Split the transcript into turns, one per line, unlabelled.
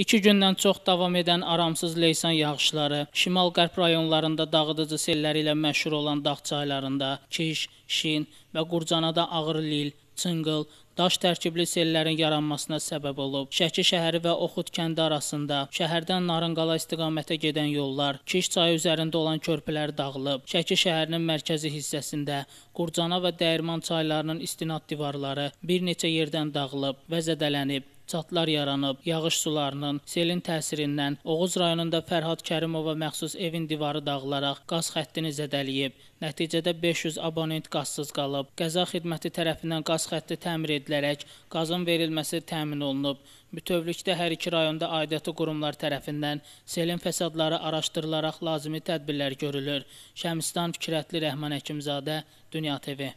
İki gündən çox davam edən aramsız leysan yağışları, şimal-qərb rayonlarında dağıdıcı selləri ilə məşhur olan dağ çaylarında Kiş, Şin və Qurcanada ağır lil, çınqıl, daş tərkibli sellərin yaranmasına səbəb olub. Şəki şəhəri və Oxud kəndi arasında şəhərdən Narınqala istiqamətə gedən yollar, Kiş çayı üzərində olan körpülər dağılıb. Şəki şəhərinin mərkəzi hissəsində Qurcana və Dəyirman çaylarının istinad divarları bir neçə yerdən dağılıb və zədələnib çatlar yaranıb. Yağış sularının, selin təsirindən Oğuz rayonunda Fərhad Kərimova məxsus evin divarı dağılaraq qaz xəttini zədələyib. Nəticədə 500 abonent qazsız qalıb. Qəza xidməti tərəfindən qaz xətti təmir edilərək qazın verilməsi təmin olunub. Bütövlükdə hər iki rayonda aidiyyatı qurumlar tərəfindən selin fəsadları araşdırılaraq lazımi tədbirlər görülür. Şəmstan Fikrətli Rəhman Həkimzadə, Dünya TV.